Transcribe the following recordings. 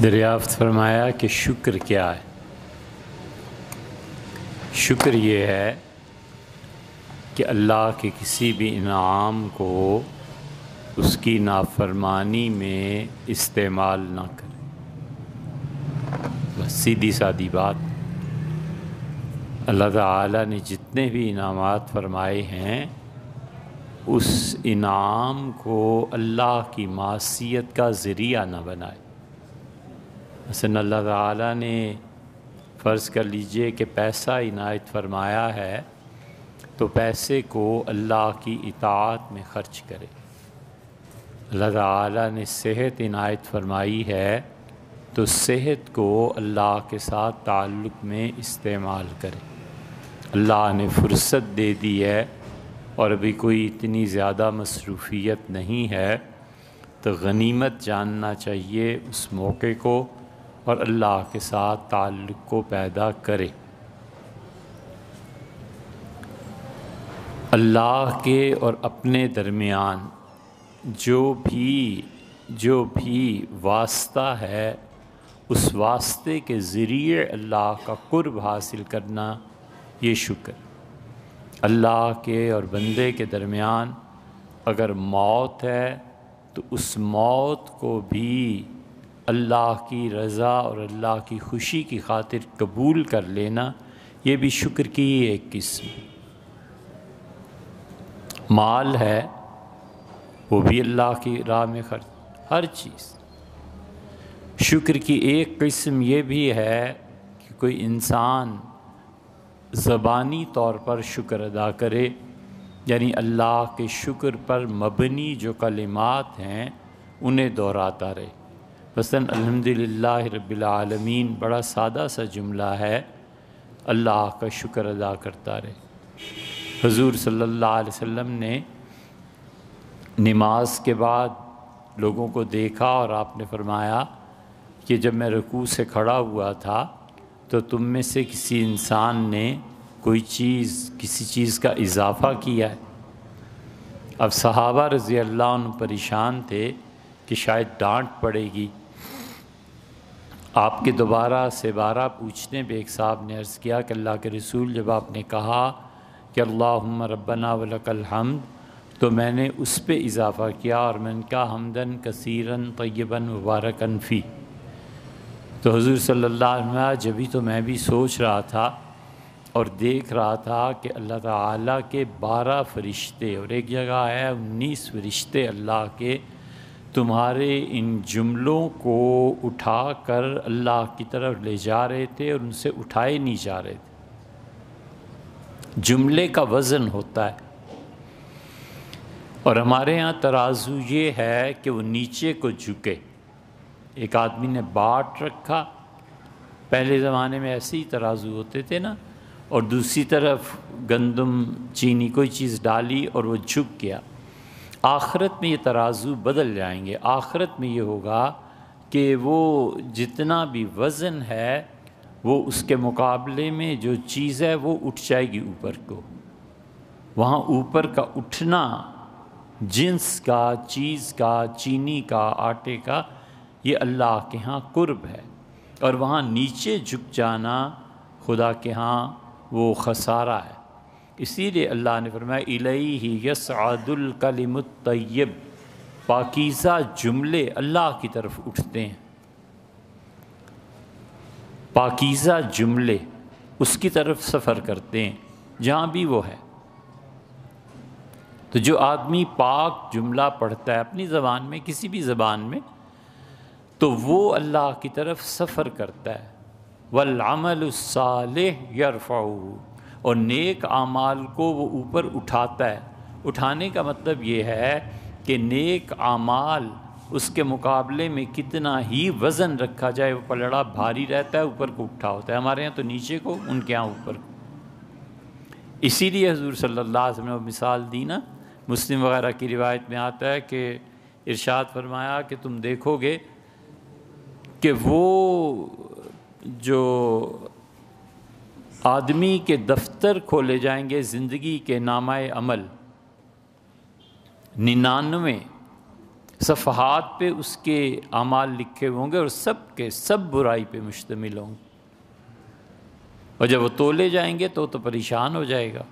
दरियाफ्त फरमाया कि शुक्र क्या है शुक्र ये है कि अल्लाह के किसी भी इनाम को उसकी नाफरमानी में इस्तेमाल ना करें बस सीधी सादी बात अल्लाह ताला ने जितने भी इनामात फरमाए हैं उस इनाम को अल्लाह की मासीत का ज़रिया ना बनाए हसन अल्लाह ताला ने फ़र्ज़ कर लीजिए कि पैसा इनायत फरमाया है तो पैसे को अल्लाह की इतात में ख़र्च करें अल्लाह ताला ने सेहत इनायत फरमाई है तो सेहत को अल्लाह के साथ ताल्लुक़ में इस्तेमाल करें अल्लाह ने फ़ुर्सत दे दी है और अभी कोई इतनी ज़्यादा मसरूफियत नहीं है तो गनीमत जानना चाहिए उस मौके को और अल्लाह के साथ ताल्लुक़ को पैदा करे अल्लाह के और अपने दरमियान जो भी जो भी वास्ता है उस वास्ते के ज़रिए अल्लाह का कुर्ब हासिल करना ये शुक्र अल्लाह के और बंदे के दरमियान अगर मौत है तो उस मौत को भी अल्लाह की रज़ा और अल्लाह की खुशी की खातिर कबूल कर लेना ये भी शुक्र की ही एक किस्म माल है वो भी अल्लाह की राह में खर्च हर चीज़ शुक्र की एक किस्म ये भी है कि कोई इंसान ज़बानी तौर पर शुक्र अदा करे यानी अल्लाह के शुक्र पर मबनी जो कलिमात हैं उन्हें दोहराता रहे वसन अल्हम्दुलिल्लाह रब्बिलआलमीन बड़ा सादा सा जुमला है अल्लाह का शुक्र अदा करता रहे हजूर सल्लल्लाहु अलैहि वसल्लम ने नमाज के बाद लोगों को देखा और आपने फरमाया कि जब मैं रकू से खड़ा हुआ था तो तुम में से किसी इंसान ने कोई चीज़ किसी चीज़ का इजाफ़ा किया है अब सहाबा रज़ी अल्लाह परेशान थे कि शायद डांट पड़ेगी आपके दोबारा से बारह पूछने पर एक साहब ने अर्ज़ किया कि अल्लाह के रसूल जब आपने कहा कि अल्लाह रबना वलकल हमद तो मैंने उस पर इजाफ़ा किया और मैंने कहा हमदन कसीरन तयबा मुबारकन फ़ी तो हजूर सल्ला जभी तो मैं भी सोच रहा था और देख रहा था कि अल्लाह ताला के बारह फरिश्ते और एक जगह है उन्नीस फरिश्ते अल्लाह के तुम्हारे इन जुमलों को उठा कर अल्लाह की तरफ ले जा रहे थे और उनसे उठाए नहीं जा रहे थे जुमले का वज़न होता है और हमारे यहाँ तराजू ये है कि वो नीचे को झुके एक आदमी ने बाट रखा पहले ज़माने में ऐसे ही तराजू होते थे ना और दूसरी तरफ गंदम चीनी कोई चीज़ डाली और वो झुक गया आखरत में ये तराजू बदल जाएंगे आखरत में ये होगा कि वो जितना भी वज़न है वो उसके मुकाबले में जो चीज़ है वो उठ जाएगी ऊपर को वहाँ ऊपर का उठना जिन्स का चीज़ का चीनी का आटे का ये अल्लाह के यहाँ कुर्ब है और वहाँ नीचे झुक जाना खुदा के यहाँ वो खसारा है इसीलिए अल्लाह ने फरमाया इलई ही यसआदुलकलमतयब पाकिज़ा जुमले अल्लाह की तरफ उठते हैं पाकिज़ा जुमले उसकी तरफ सफ़र करते हैं जहाँ भी वो है तो जो आदमी पाक जुमला पढ़ता है अपनी ज़बान में किसी भी ज़बान में तो वो अल्लाह की तरफ सफ़र करता है वलमल साल यरफ़ाऊ और नेक आमाल को वो ऊपर उठाता है उठाने का मतलब ये है कि नेक आमाल उसके मुकाबले में कितना ही वज़न रखा जाए वो पलड़ा भारी रहता है ऊपर को उठा होता है हमारे यहाँ तो नीचे को उनके यहाँ ऊपर को इसीलिए हजूर सल्लास ने मिसाल दी ना मुस्लिम वगैरह की रिवायत में आता है कि इरशाद फरमाया कि तुम देखोगे कि वो जो आदमी के दफ्तर खोले जाएंगे ज़िंदगी के नामाए अमल निन्यानवे सफ़हात पे उसके अमाल लिखे होंगे और सब के सब बुराई पे मुश्तमिल होंगे और जब वो तोले जाएंगे तो तो परेशान हो जाएगा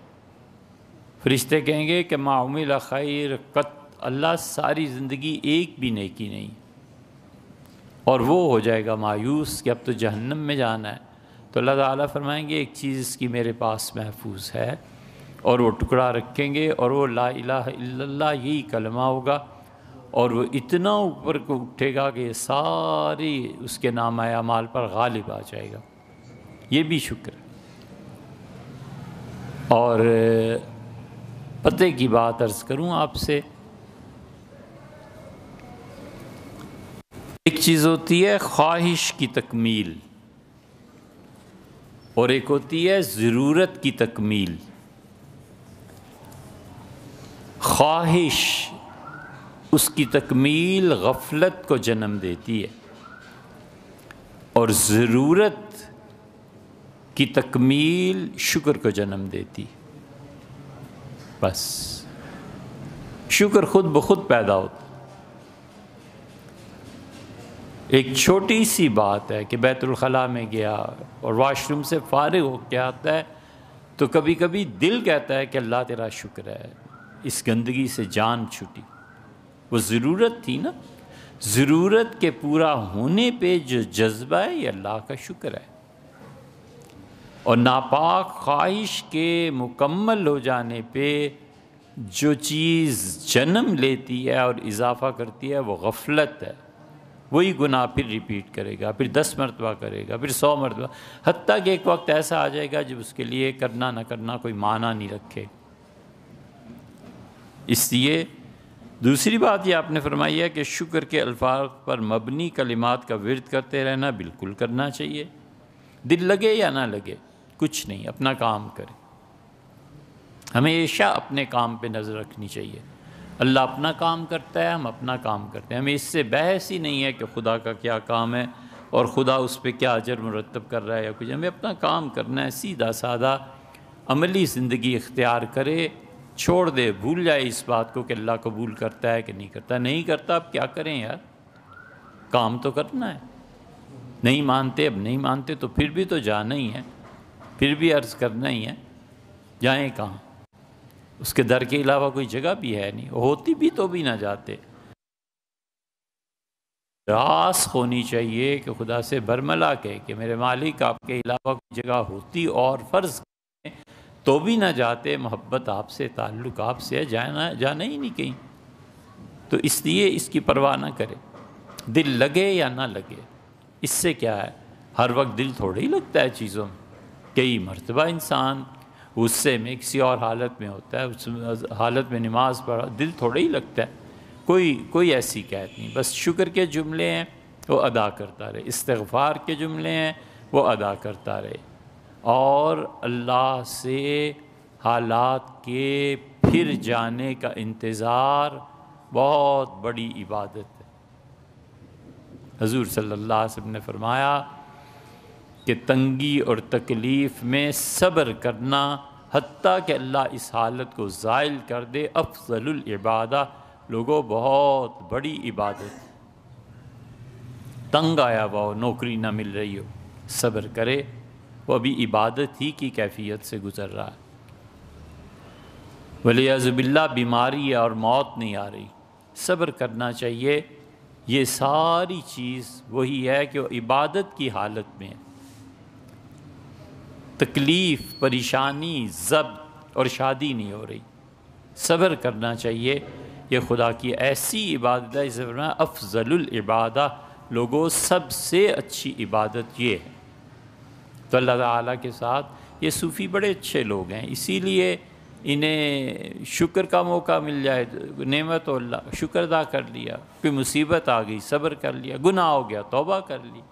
फरिश्ते कहेंगे कि मामिल खैर कत अल्लाह सारी ज़िंदगी एक भी नेकी नहीं और वो हो जाएगा मायूस कि अब तो जहन्नम में जाना है तो अल्लाह ताला फरमाएंगे एक चीज़ इसकी मेरे पास महफूज है और वो टुकड़ा रखेंगे और वो ला इला यही कलमा होगा और वो इतना ऊपर को उठेगा कि सारी उसके नाम माल पर गालिब आ जाएगा ये भी शुक्र और पते की बात अर्ज़ करूँ आपसे एक चीज़ होती है ख्वाहिश की तकमील और एक होती है ज़रूरत की तकमील ख्वाहिश उसकी तकमील गफलत को जन्म देती है और ज़रूरत की तकमील शुक्र को जन्म देती है बस शुक्र खुद ब खुद पैदा होता एक छोटी सी बात है कि बैतुलखला में गया और वाशरूम से फारग के आता है तो कभी कभी दिल कहता है कि अल्लाह तेरा शुक्र है इस गंदगी से जान छुटी वो ज़रूरत थी ना ज़रूरत के पूरा होने पे जो जज्बा है ये अल्लाह का शुक्र है और नापाक ख्वाहिश के मुकम्मल हो जाने पे जो चीज़ जन्म लेती है और इजाफा करती है वो गफलत है वही गुनाह फिर रिपीट करेगा फिर दस मरतबा करेगा फिर सौ मरतबा हती कि एक वक्त ऐसा आ जाएगा जब उसके लिए करना ना करना कोई माना नहीं रखे इसलिए दूसरी बात यह आपने फरमाई है कि शुक्र के अल्फाज पर मबनी कलिमात का विरद करते रहना बिल्कुल करना चाहिए दिल लगे या ना लगे कुछ नहीं अपना काम करें हमेशा अपने काम पर नज़र रखनी चाहिए अल्लाह अपना काम करता है हम अपना काम करते हैं हमें इससे बहस ही नहीं है कि खुदा का क्या काम है और खुदा उस पर क्या अजर मरतब कर रहा है या कुछ हमें अपना काम करना है सीधा साधा अमली ज़िंदगी इख्तियार करे छोड़ दे भूल जाए इस बात को कि अल्लाह कबूल करता है कि नहीं करता नहीं करता अब क्या करें यार काम तो करना है नहीं मानते अब नहीं मानते तो फिर भी तो जाना ही है फिर भी अर्ज़ करना ही है जाएँ कहाँ उसके दर के अलावा कोई जगह भी है नहीं होती भी तो भी ना जाते रास होनी चाहिए कि खुदा से बरमला के कि मेरे मालिक आपके अलावा कोई जगह होती और फ़र्ज तो भी ना जाते मोहब्बत आपसे ताल्लुक़ आपसे है जाना जाना ही नहीं कहीं तो इसलिए इसकी परवाह ना करें दिल लगे या ना लगे इससे क्या है हर वक्त दिल थोड़ा ही लगता है चीज़ों में कई मरतबा इंसान गुस्से में किसी और हालत में होता है उस हालत में नमाज पढ़ा दिल थोड़ा ही लगता है कोई कोई ऐसी कैद नहीं बस शुक्र के जुमले हैं वो अदा करता रहे इस्तफार के जुमले हैं वो अदा करता रहे और अल्लाह से हालात के फिर जाने का इंतज़ार बहुत बड़ी इबादत है हजूर सल्लल्लाहु अलैहि वसल्लम ने फरमाया कि तंगी और तकलीफ़ में सब्र करना हती कि अल्लाह इस हालत को ज़ायल कर दे इबादा लोगों बहुत बड़ी इबादत तंग आया हुआ हो नौकरी ना मिल रही हो सब्र करे वो अभी इबादत ही की कैफियत से गुज़र रहा है वलियाज़बिल्ला बीमारी और मौत नहीं आ रही सब्र करना चाहिए ये सारी चीज़ वही है कि वो इबादत की हालत में है तकलीफ़ परेशानी जब और शादी नहीं हो रही सब्र करना चाहिए ये खुदा की ऐसी इबादत है जब फरमा इबादा लोगों सबसे अच्छी इबादत ये है तो अल्लाह ताला के साथ ये सूफ़ी बड़े अच्छे लोग हैं इसीलिए इन्हें शुक्र का मौका मिल जाए नेमत अल्लाह शुक्र अदा कर लिया फिर मुसीबत आ गई सब्र कर लिया गुनाह हो गया तौबा कर ली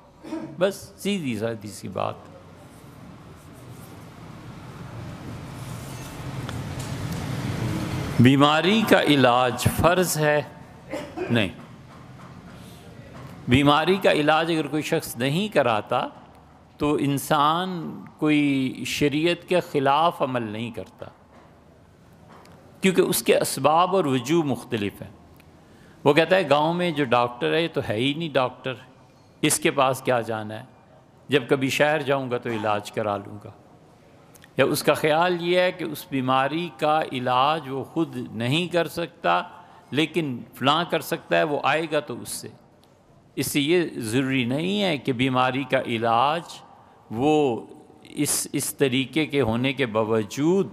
बस सीधी सादी सी बात बीमारी का इलाज फ़र्ज़ है नहीं बीमारी का इलाज अगर कोई शख्स नहीं कराता तो इंसान कोई शरीयत के ख़िलाफ़ अमल नहीं करता क्योंकि उसके इसबाब और वजू मुख्तलिफ हैं वो कहता है गांव में जो डॉक्टर है तो है ही नहीं डॉक्टर इसके पास क्या जाना है जब कभी शहर जाऊंगा तो इलाज करा लूँगा या उसका ख्याल ये है कि उस बीमारी का इलाज वो खुद नहीं कर सकता लेकिन फलां कर सकता है वो आएगा तो उससे इससे ये ज़रूरी नहीं है कि बीमारी का इलाज वो इस इस तरीके के होने के बावजूद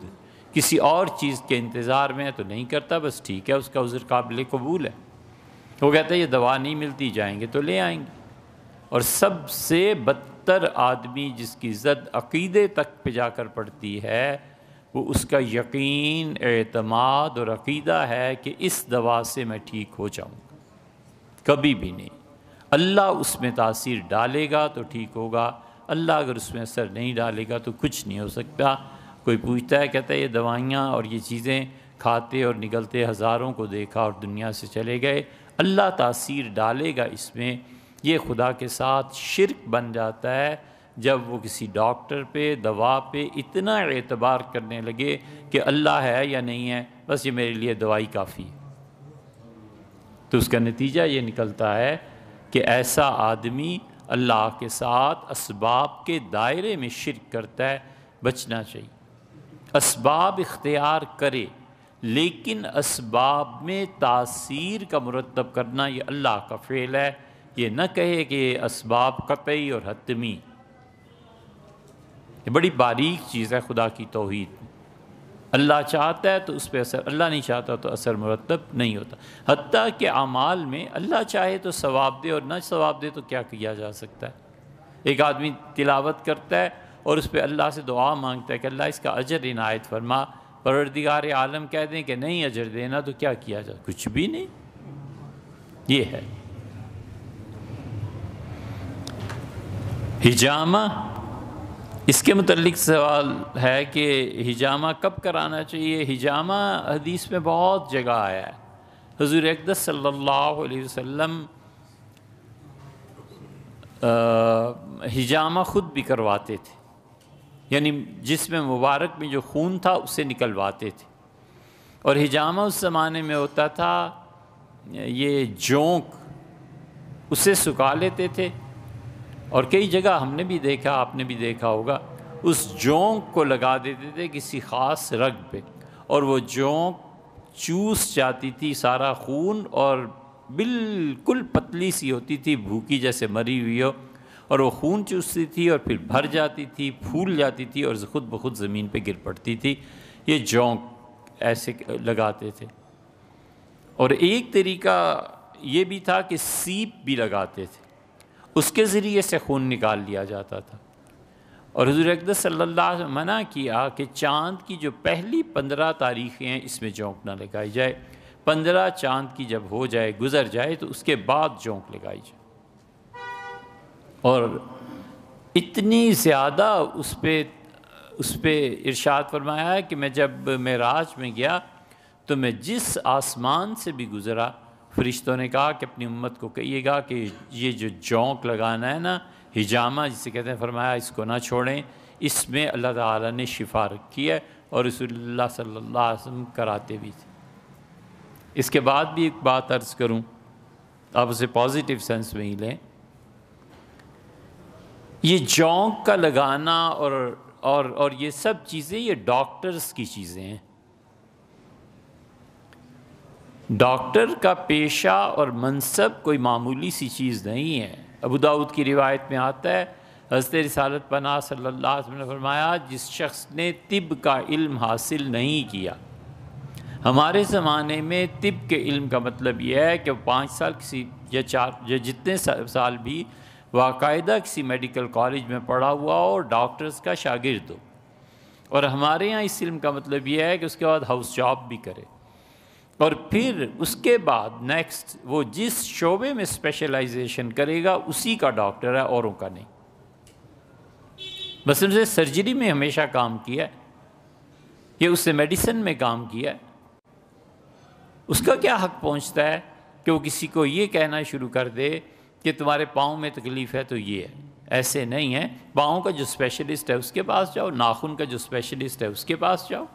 किसी और चीज़ के इंतज़ार में है तो नहीं करता बस ठीक है उसका उज़र काबिल कबूल है वो कहता है ये दवा नहीं मिलती जाएंगे तो ले आएंगे और सबसे बद बदतर आदमी जिसकी ज़द अकीदे तक पे जाकर पड़ती है वो उसका यकीन एतमाद और अकीदा है कि इस दवा से मैं ठीक हो जाऊँगा कभी भी नहीं अल्लाह उसमें तासीर डालेगा तो ठीक होगा अल्लाह अगर उसमें असर नहीं डालेगा तो कुछ नहीं हो सकता कोई पूछता है कहता है ये दवाइयाँ और ये चीज़ें खाते और निकलते हज़ारों को देखा और दुनिया से चले गए अल्लाह तासीर डालेगा इसमें ये खुदा के साथ शिरक बन जाता है जब वो किसी डॉक्टर पे दवा पे इतना एतबार करने लगे कि अल्लाह है या नहीं है बस ये मेरे लिए दवाई काफ़ी है तो उसका नतीजा ये निकलता है कि ऐसा आदमी अल्लाह के साथ इसबाब के दायरे में शिरक करता है बचना चाहिए इसबाब इख्तियार करे लेकिन इसबाब में तासीर का मुरतब करना ये अल्लाह का फ़ेल है ये न कहे कि इसबाब कतई और हतमी ये बड़ी बारीक चीज़ है खुदा की तोहद अल्लाह चाहता है तो उस पर असर अल्लाह नहीं चाहता तो असर मरतब नहीं होता हती के अमाल में अल्लाह चाहे तो सवाब दे और ना सवाब दे तो क्या किया जा सकता है एक आदमी तिलावत करता है और उस पर अल्लाह से दुआ मांगता है कि अल्लाह इसका अजर इनायत फरमा परवरदिगार आलम कह दें कि नहीं अजर देना तो क्या किया जाए कुछ भी नहीं ये है हिजामा इसके मतलब सवाल है कि हिजामा कब कराना चाहिए हिजामा हदीस में बहुत जगह आया है हजूर अकदस सल्लल्लाहु अलैहि वसल्लम हिजामा ख़ुद भी करवाते थे यानी जिसमें मुबारक में जो खून था उसे निकलवाते थे और हिजामा उस ज़माने में होता था ये जोंक उसे सुखा लेते थे और कई जगह हमने भी देखा आपने भी देखा होगा उस जोंक को लगा देते थे किसी ख़ास रग पे और वो जोंक चूस जाती थी सारा खून और बिल्कुल पतली सी होती थी भूखी जैसे मरी हुई हो और वो खून चूसती थी और फिर भर जाती थी फूल जाती थी और ख़ुद ब खुद ज़मीन पे गिर पड़ती थी ये जोंक ऐसे लगाते थे और एक तरीका ये भी था कि सीप भी लगाते थे उसके ज़रिए से खून निकाल लिया जाता था और हजूर अकद सल्ला मना किया कि चाँद की जो पहली पंद्रह तारीखें हैं इसमें जोंक ना लगाई जाए पंद्रह चाँद की जब हो जाए गुजर जाए तो उसके बाद जोंक लगाई जाए और इतनी ज़्यादा उस पर उस पर इर्शाद फरमाया कि मैं जब मैं राज में गया तो मैं जिस आसमान से भी गुज़रा फरिश्तों ने कहा कि अपनी उम्मत को कहिएगा कि ये जो जौंक लगाना है ना हिजामा जिसे कहते हैं फरमाया इसको ना छोड़ें इसमें अल्लाह ताला ने शिफा रखी है और रसोल्ला सल्ला वसम कराते भी थे इसके बाद भी एक बात अर्ज़ करूं आप उसे पॉजिटिव सेंस में ही लें ये जौंक का लगाना और और और ये सब चीज़ें ये डॉक्टर्स की चीज़ें हैं डॉक्टर का पेशा और मनसब कोई मामूली सी चीज़ नहीं है अबू दाऊद की रिवायत में आता है हजरत रसालत पना सल्ला ने फरमाया जिस शख्स ने तिब का इल्म हासिल नहीं किया हमारे ज़माने में तिब के इल्म का मतलब यह है कि पाँच साल किसी या चार या जितने साल भी वाकायदा किसी मेडिकल कॉलेज में पढ़ा हुआ और डॉक्टर्स का शागिर्द हो और हमारे यहाँ इस इल्म का मतलब यह है कि उसके बाद हाउस जॉब भी करे और फिर उसके बाद नेक्स्ट वो जिस शोबे में स्पेशलाइजेशन करेगा उसी का डॉक्टर है औरों का नहीं बस उसने सर्जरी में हमेशा काम किया है ये उससे मेडिसिन में काम किया है उसका क्या हक पहुंचता है कि वो किसी को ये कहना शुरू कर दे कि तुम्हारे पाँव में तकलीफ़ है तो ये है ऐसे नहीं है पाँव का जो स्पेशलिस्ट है उसके पास जाओ नाखून का जो स्पेशलिस्ट है उसके पास जाओ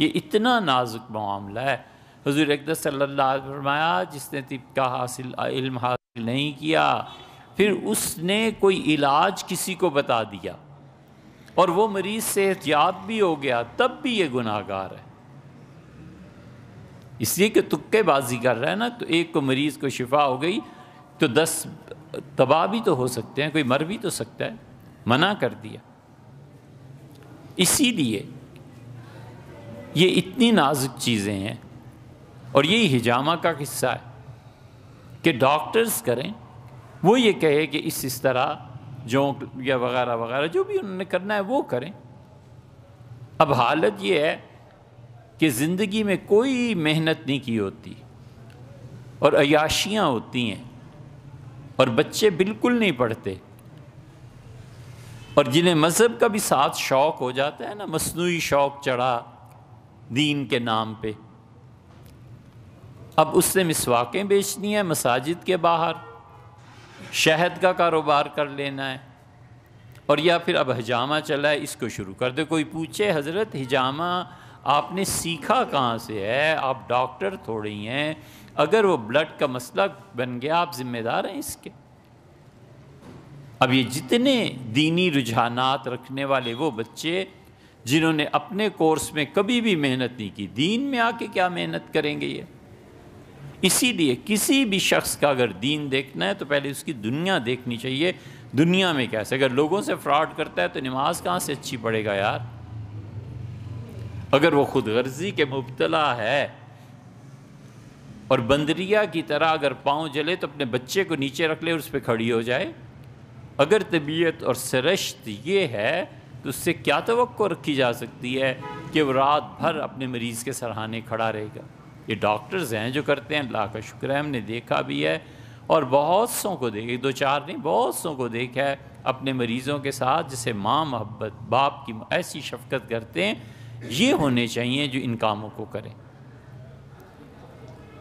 ये इतना नाजुक मामला है हजूर अकदर सल्ला फरमाया जिसने तिब का हासिल इल्म हासिल नहीं किया फिर उसने कोई इलाज किसी को बता दिया और वो मरीज़ से एहतियात भी हो गया तब भी ये गुनाहगार है इसलिए कि तुक्केबाजी कर रहा है ना तो एक को मरीज़ को शिफा हो गई तो दस तबाह भी तो हो सकते हैं कोई मर भी तो सकता है मना कर दिया इसीलिए ये इतनी नाजुक चीज़ें हैं और ये हिजामा का किस्सा है कि डॉक्टर्स करें वो ये कहे कि इस इस तरह जोंक या वगैरह वगैरह जो भी उन्होंने करना है वो करें अब हालत ये है कि ज़िंदगी में कोई मेहनत नहीं की होती और अयाशियाँ होती हैं और बच्चे बिल्कुल नहीं पढ़ते और जिन्हें मज़हब का भी साथ शौक़ हो जाता है ना मसनू शौक़ चढ़ा दीन के नाम पे अब उससे मिसवाकें बेचनी है मसाजिद के बाहर शहद का कारोबार कर लेना है और या फिर अब हजामा चला है इसको शुरू कर दे कोई पूछे हज़रत हिजामा आपने सीखा कहाँ से है आप डॉक्टर थोड़ी हैं अगर वो ब्लड का मसला बन गया आप ज़िम्मेदार हैं इसके अब ये जितने दीनी रुझानात रखने वाले वो बच्चे जिन्होंने अपने कोर्स में कभी भी मेहनत नहीं की दीन में आके क्या मेहनत करेंगे ये इसीलिए किसी भी शख्स का अगर दीन देखना है तो पहले उसकी दुनिया देखनी चाहिए दुनिया में कैसे अगर लोगों से फ्रॉड करता है तो नमाज कहाँ से अच्छी पड़ेगा यार अगर वो खुद गर्जी के मुबतला है और बंदरिया की तरह अगर पाँव जले तो अपने बच्चे को नीचे रख ले और उस पर खड़ी हो जाए अगर तबीयत और सरश्त ये है तो उससे क्या तो रखी जा सकती है कि वो रात भर अपने मरीज़ के सराहाने खड़ा रहेगा ये डॉक्टर्स हैं जो करते हैं अल्लाह का शुक्र है हमने देखा भी है और बहुत सों को देख दो चार नहीं बहुत सों को देखा है अपने मरीज़ों के साथ जिसे माँ मोहब्बत बाप की ऐसी शफकत करते हैं ये होने चाहिए जो इन कामों को करें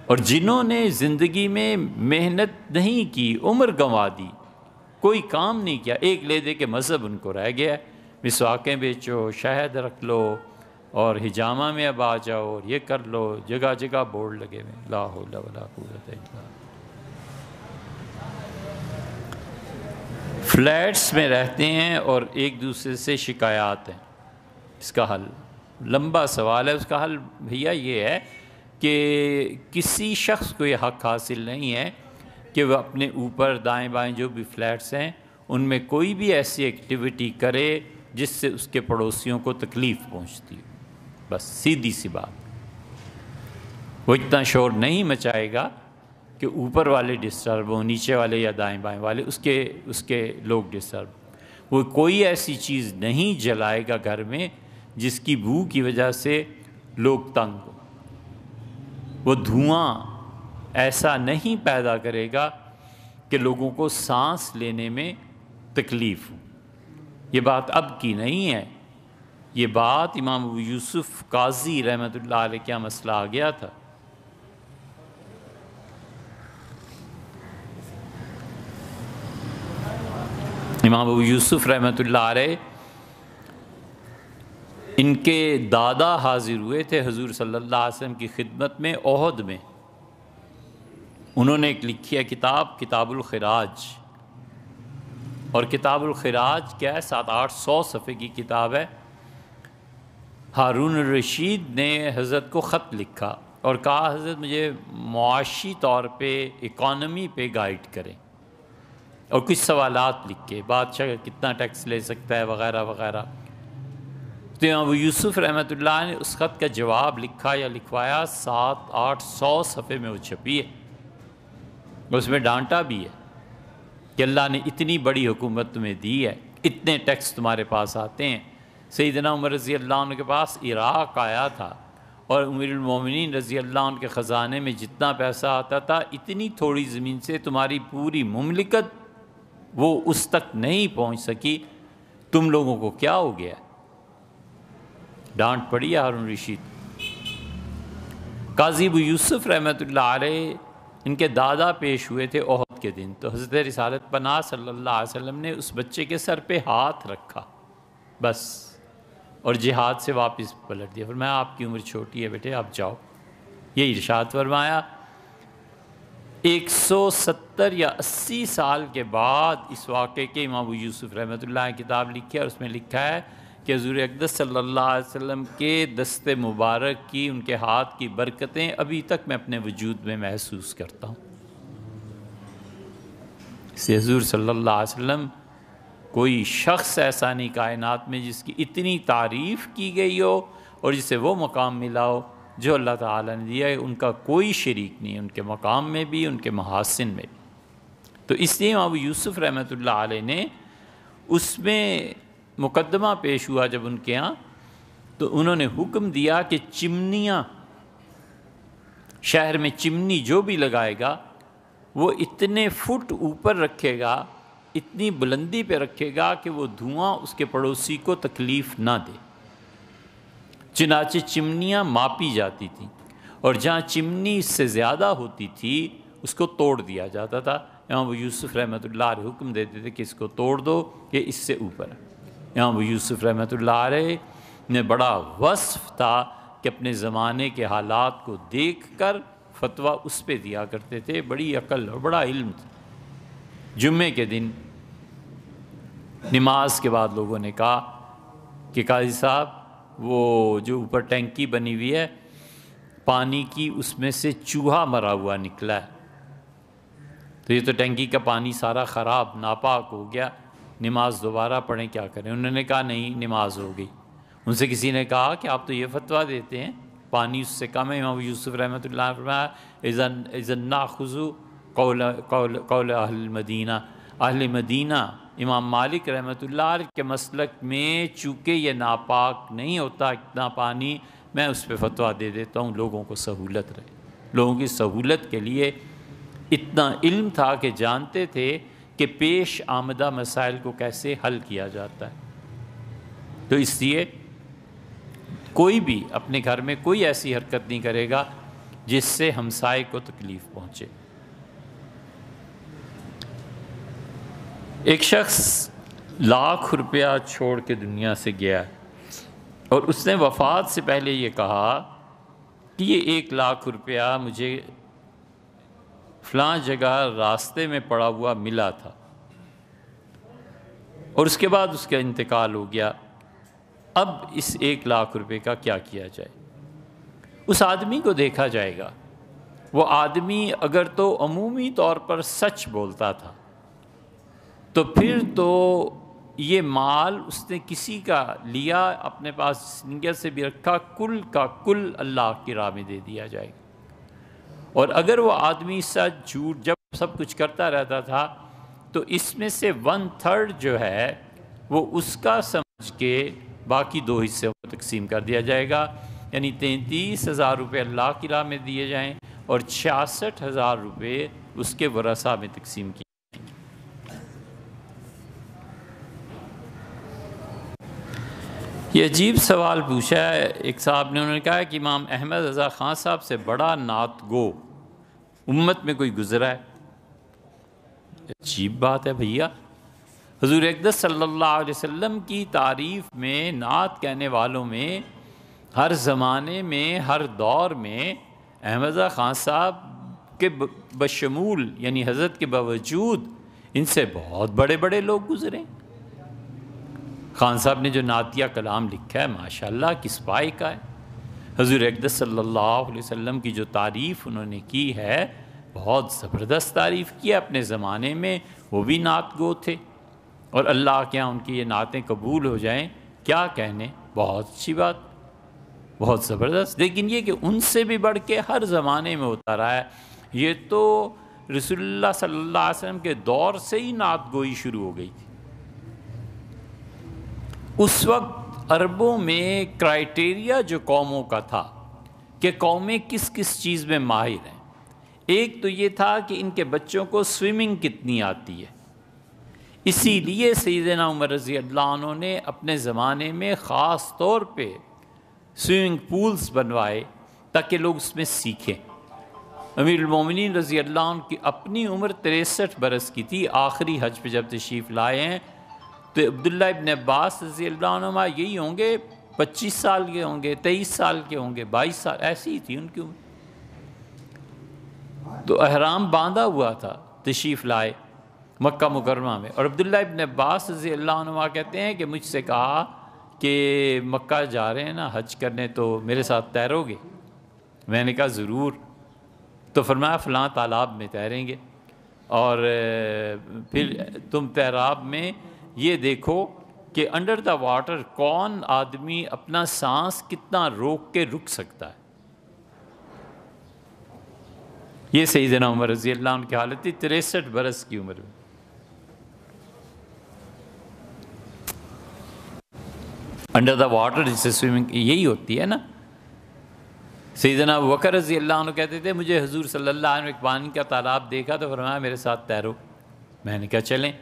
और जिन्होंने ज़िंदगी में मेहनत नहीं की उम्र गंवा दी कोई काम नहीं किया एक ले दे के मज़हब उनको रह गया मिसवाकें बेचो शहद रख लो और हिजामा में अब आ जाओ और ये कर लो जगह जगह बोर्ड लगे हुए लाहो लवला पूरत फ्लैट्स में रहते हैं और एक दूसरे से शिकायत हैं इसका हल लंबा सवाल है उसका हल भैया ये है कि किसी शख्स को ये हक हासिल नहीं है कि वह अपने ऊपर दाएं बाएं जो भी फ्लैट्स हैं उनमें कोई भी ऐसी एक्टिविटी करे जिससे उसके पड़ोसियों को तकलीफ़ पहुंचती हो बस सीधी सी बात वो इतना शोर नहीं मचाएगा कि ऊपर वाले डिस्टर्ब हों नीचे वाले या दाएं बाएं वाले उसके उसके लोग डिस्टर्ब वो कोई ऐसी चीज़ नहीं जलाएगा घर में जिसकी बू की वजह से लोग तंग हो वो धुआं ऐसा नहीं पैदा करेगा कि लोगों को सांस लेने में तकलीफ़ हो ये बात अब की नहीं है ये बात इमाम अबू यूसुफ काजी रहमत क्या मसला आ गया था इमाम अबू यूसुफ रहमत इनके दादा हाजिर हुए थे हजूर सल्लल्लाहु अलैहि वसल्लम की खिदमत में अहद में उन्होंने एक लिखी है किताब किताबुल खराज और किताबुल खराज क्या है सात आठ सौ सफ़े की किताब है हारून रशीद ने हज़रत को ख़त लिखा और कहा हज़रत मुझे मुआशी तौर पर इकॉनमी पर गाइड करें और कुछ सवाल लिख के बादशाह कितना टैक्स ले सकता है वगैरह वगैरह तो अबू यूसुफ रहमत ने उस ख़त का जवाब लिखा या लिखवाया सात आठ सौ सफ़े में वो छपी है उसमें डांटा भी है कि अल्लाह ने इतनी बड़ी हुकूमत तुम्हें दी है इतने टैक्स तुम्हारे पास आते हैं सईदना उमर रज़ी अल्लाह के पास इराक़ आया था और उमिन रज़ी अल्लाह के ख़जाने में जितना पैसा आता था इतनी थोड़ी ज़मीन से तुम्हारी पूरी ममलिकत वो उस तक नहीं पहुँच सकी तुम लोगों को क्या हो गया डांट पड़ी है हारून रशीद काजीब यूसुफ रहमत इनके दादा पेश हुए थे ओहद के दिन तो हज़रत रिसालत पना सल्ला वसम ने उस बच्चे के सर पे हाथ रखा बस और जिहाद से वापस पलट दिया फरमाया आपकी उम्र छोटी है बेटे आप जाओ ये इर्शाद फरमाया 170 या 80 साल के बाद इस वाक़े के इमाम यूसुफ रहमत किताब लिखी है और उसमें लिखा है कि हजूर अकदस सल्ला वसम के दस्ते मुबारक की उनके हाथ की बरकतें अभी तक मैं अपने वजूद में महसूस करता हूँ से हजूर सल्ला वसम कोई शख्स ऐसा नहीं कायनात में जिसकी इतनी तारीफ़ की गई हो और जिसे वो मकाम मिला हो जो अल्लाह ताला ने दिया है उनका कोई शरीक नहीं उनके मकाम में भी उनके महासिन में भी तो इसलिए मबू यूसुफ़ रहमत आल ने उसमें मुकदमा पेश हुआ जब उनके यहाँ तो उन्होंने हुक्म दिया कि चिमनियाँ शहर में चिमनी जो भी लगाएगा वो इतने फुट ऊपर रखेगा इतनी बुलंदी पे रखेगा कि वो धुआं उसके पड़ोसी को तकलीफ ना दे चिनाचे चिमनियाँ मापी जाती थी और जहाँ चिमनी इससे ज़्यादा होती थी उसको तोड़ दिया जाता था यहाँ वो यूसुफ रहमत हुक्म देते थे कि इसको तोड़ दो ये इससे ऊपर है यहाँ वो यूसुफ रहमत ने बड़ा वसफ था कि अपने ज़माने के हालात को देख कर फतवा उस पर दिया करते थे बड़ी अकल और बड़ा इल्म था जुम्मे के दिन नमाज के बाद लोगों ने कहा कि काजी साहब वो जो ऊपर टैंकी बनी हुई है पानी की उसमें से चूहा मरा हुआ निकला है तो ये तो टैंकी का पानी सारा ख़राब नापाक हो गया नमाज दोबारा पढ़ें क्या करें उन्होंने कहा नहीं नमाज हो गई उनसे किसी ने कहा कि आप तो ये फतवा देते हैं पानी उससे कम है यूसुफ रहमत ला फरमाया इज़न इज़न्ना खुजू कौल कौल कौल अहल मदीना अहल मदीना इमाम मालिक रहमत के मसलक में चूँकि ये नापाक नहीं होता इतना पानी मैं उस पर फतवा दे देता हूँ लोगों को सहूलत रहे लोगों की सहूलत के लिए इतना इल्म था कि जानते थे कि पेश आमदा मसाइल को कैसे हल किया जाता है तो इसलिए कोई भी अपने घर में कोई ऐसी हरकत नहीं करेगा जिससे हमसाए को तकलीफ़ पहुँचे एक शख्स लाख रुपया छोड़ के दुनिया से गया और उसने वफात से पहले ये कहा कि ये एक लाख रुपया मुझे फ़लाँ जगह रास्ते में पड़ा हुआ मिला था और उसके बाद उसका इंतकाल हो गया अब इस एक लाख रुपए का क्या किया जाए उस आदमी को देखा जाएगा वो आदमी अगर तो अमूमी तौर पर सच बोलता था तो फिर तो ये माल उसने किसी का लिया अपने पास नियत से भी रखा कुल का कुल अल्लाह की राह में दे दिया जाएगा और अगर वो आदमी सा झूठ जब सब कुछ करता रहता था तो इसमें से वन थर्ड जो है वो उसका समझ के बाकी दो हिस्से को तकसीम कर दिया जाएगा यानी तैंतीस हज़ार रुपये अल्लाह की राह में दिए जाएँ और छियासठ हज़ार रुपये उसके वरसा में तकसीम किए ये अजीब सवाल पूछा है एक साहब ने उन्होंने कहा कि इमाम अहमद रज़ा ख़ान साहब से बड़ा नात गो उम्मत में कोई गुजरा है अजीब बात है भैया हजूर अकदस सल्ला वसम की तारीफ़ में नात कहने वालों में हर ज़माने में हर दौर में अहमदा ख़ान साहब के बशमूल यानी हज़रत के बावजूद इनसे बहुत बड़े बड़े लोग गुज़रे खान साहब ने जो नातिया कलाम लिखा है माशाल्लाह किस पाए का है हजूर अकदस सल्लल्लाहु वसल्लम की जो तारीफ़ उन्होंने की है बहुत ज़बरदस्त तारीफ़ की है अपने ज़माने में वो भी नात गो थे और अल्लाह के यहाँ उनकी ये नातें कबूल हो जाएं क्या कहने बहुत अच्छी बात बहुत ज़बरदस्त लेकिन ये कि उनसे भी बढ़ के हर ज़माने में होता रहा है ये तो रसोल्ला सल्ला वसम के दौर से ही नात गोई शुरू हो गई थी उस वक्त अरबों में क्राइटेरिया जो कौमों का था कि कौमें किस किस चीज़ में माहिर हैं एक तो ये था कि इनके बच्चों को स्विमिंग कितनी आती है इसीलिए सैदना उमर रज़ी अल्लाह ने अपने ज़माने में ख़ास तौर पे स्विमिंग पूल्स बनवाए ताकि लोग उसमें सीखें अमीरमिन रज़ी अल्लाह की अपनी उम्र तिरसठ बरस की थी आखिरी हज पे जब तशीफ़ लाए हैं तो अब्दुल्ला इबन अब्बास रजी यही होंगे पच्चीस साल के होंगे तेईस साल के होंगे बाईस साल ऐसी ही थी उनकी उम्र तो अहराम बांधा हुआ था तशीफ़ लाए मक्का मुकरमा में और अब्दुल्ला इबन अब्बास रजी कहते हैं कि मुझसे कहा कि मक्का जा रहे हैं ना हज करने तो मेरे साथ तैरोगे मैंने कहा ज़रूर तो फरमाया फ़लाँ तालाब में तैरेंगे और फिर तुम तैराब में ये देखो कि अंडर द वाटर कौन आदमी अपना सांस कितना रोक के रुक सकता है ये सही जना उम्र रजी अल्लाह उनकी हालत थी तिरसठ बरस की उम्र में अंडर द वाटर जिससे स्विमिंग यही होती है ना सही जना वकर रजी अल्लाह कहते थे मुझे हजूर सल्लल्लाहु अलैहि वसल्लम पानी का तालाब देखा तो फरमाया मेरे साथ तैरो मैंने कहा चलें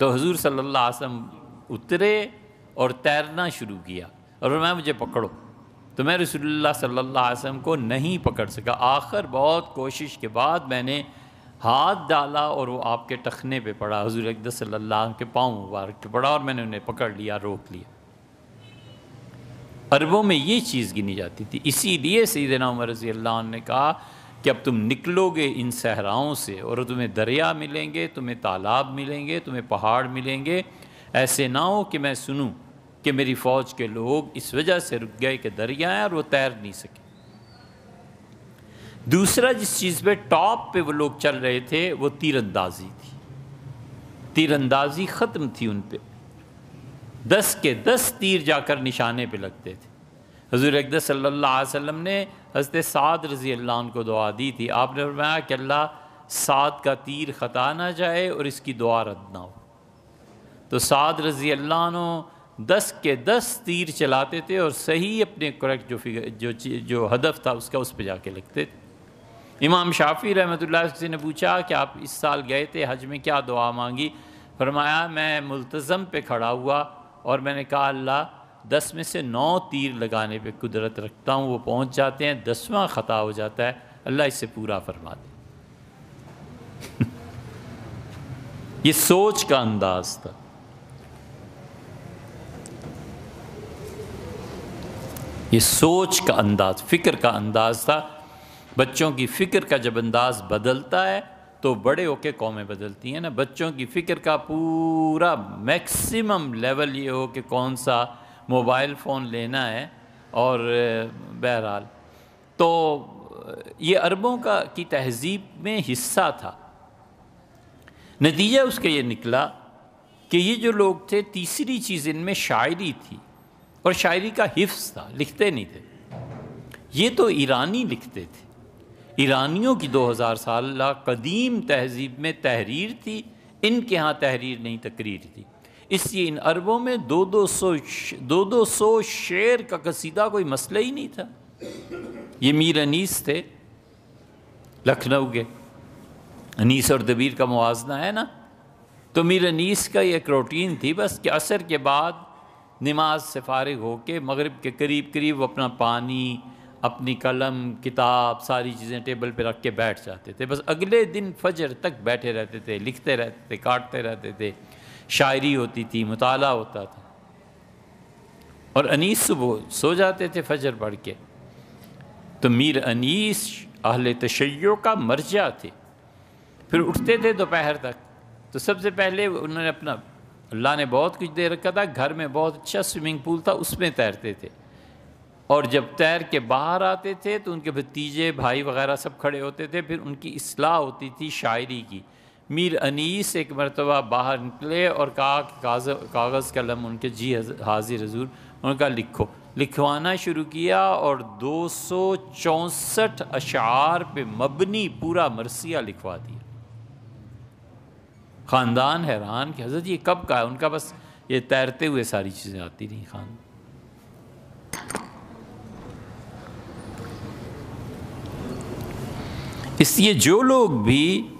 तो हजूर सल्ला आसम उतरे और तैरना शुरू किया और मैं मुझे पकड़ो तो मैं रसोल्ला सल्ला वसम को नहीं पकड़ सका आखिर बहुत कोशिश के बाद मैंने हाथ डाला और वो आपके टखने पे पड़ा हजूर अकद सल्ला के पाँव मुबारक पे पड़ा और मैंने उन्हें पकड़ लिया रोक लिया अरबों में ये चीज़ गिनी जाती थी इसीलिए सईदना उमर रजी अल्लाह ने कहा कि अब तुम निकलोगे इन सहराओं से और तुम्हें दरिया मिलेंगे तुम्हें तालाब मिलेंगे तुम्हें पहाड़ मिलेंगे ऐसे ना हो कि मैं सुनूं कि मेरी फ़ौज के लोग इस वजह से रुक गए कि दरिया और वो तैर नहीं सके दूसरा जिस चीज़ पे टॉप पे वो लोग चल रहे थे वो तीरंदाजी थी तीरंदाजी ख़त्म थी उन पर दस के दस तीर जाकर निशाने पे लगते थे हजूर अकदर सल्ला अलैहि ने हजरत साद रज़ी अल्लाह को दुआ दी थी आपने फरमाया कि अल्लाह साद का तीर खता ना जाए और इसकी दुआ रद्द ना हो तो साद रज़ी अल्लाह दस के दस तीर चलाते थे और सही अपने करेक्ट जो फिगर जो जो हदफ था उसका उस पर जाके लगते थे इमाम शाफी रहमत से ने पूछा कि आप इस साल गए थे हज में क्या दुआ मांगी फरमाया मैं मुल्तज़म पे खड़ा हुआ और मैंने कहा अल्लाह दस में से नौ तीर लगाने पे कुदरत रखता हूँ वो पहुँच जाते हैं दसवां ख़ता हो जाता है अल्लाह इसे पूरा फरमा दे ये सोच का अंदाज था ये सोच का अंदाज फ़िक्र का अंदाज था बच्चों की फ़िक्र का जब अंदाज बदलता है तो बड़े होके कौमें बदलती हैं ना बच्चों की फ़िक्र का पूरा मैक्सिमम लेवल ये हो कि कौन सा मोबाइल फ़ोन लेना है और बहरहाल तो ये अरबों का की तहजीब में हिस्सा था नतीजा उसका ये निकला कि ये जो लोग थे तीसरी चीज़ इनमें शायरी थी और शायरी का हिफ्स था लिखते नहीं थे ये तो ईरानी लिखते थे ईरानियों की 2000 साल कदीम तहजीब में तहरीर थी इनके यहाँ तहरीर नहीं तकरीर थी इसलिए इन अरबों में दो दो सौ दो दो सौ शेर का कसीदा कोई मसला ही नहीं था ये मीर अनीस थे लखनऊ के अनीस और दबीर का मुआजना है ना तो मीर अनीस का एक रोटीन थी बस कि असर के बाद नमाज से फारग होके मगरब के करीब करीब वो अपना पानी अपनी कलम किताब सारी चीज़ें टेबल पे रख के बैठ जाते थे बस अगले दिन फजर तक बैठे रहते थे लिखते रहते थे काटते रहते थे शायरी होती थी मताल होता था और अनीस सुबह सो जाते थे फजर पढ़ के तो मीर अनीस अहल तशैयों का मर्जा थे फिर उठते थे दोपहर तक तो सबसे पहले उन्होंने अपना अल्लाह ने बहुत कुछ दे रखा था घर में बहुत अच्छा स्विमिंग पूल था उसमें तैरते थे और जब तैर के बाहर आते थे तो उनके भतीजे भाई वगैरह सब खड़े होते थे फिर उनकी असलाह होती थी शायरी की मीर अनीस एक मरतबा बाहर निकले और कहा कि कागज़ कलम उनके जी हाजिर हजूर उनका लिखो लिखवाना शुरू किया और दो सौ चौंसठ अशार पे मबनी पूरा मरसिया लिखवा दिया ख़ानदान हैरान कि हजरत ये कब का है उनका बस ये तैरते हुए सारी चीज़ें आती रही खान इसलिए जो लोग भी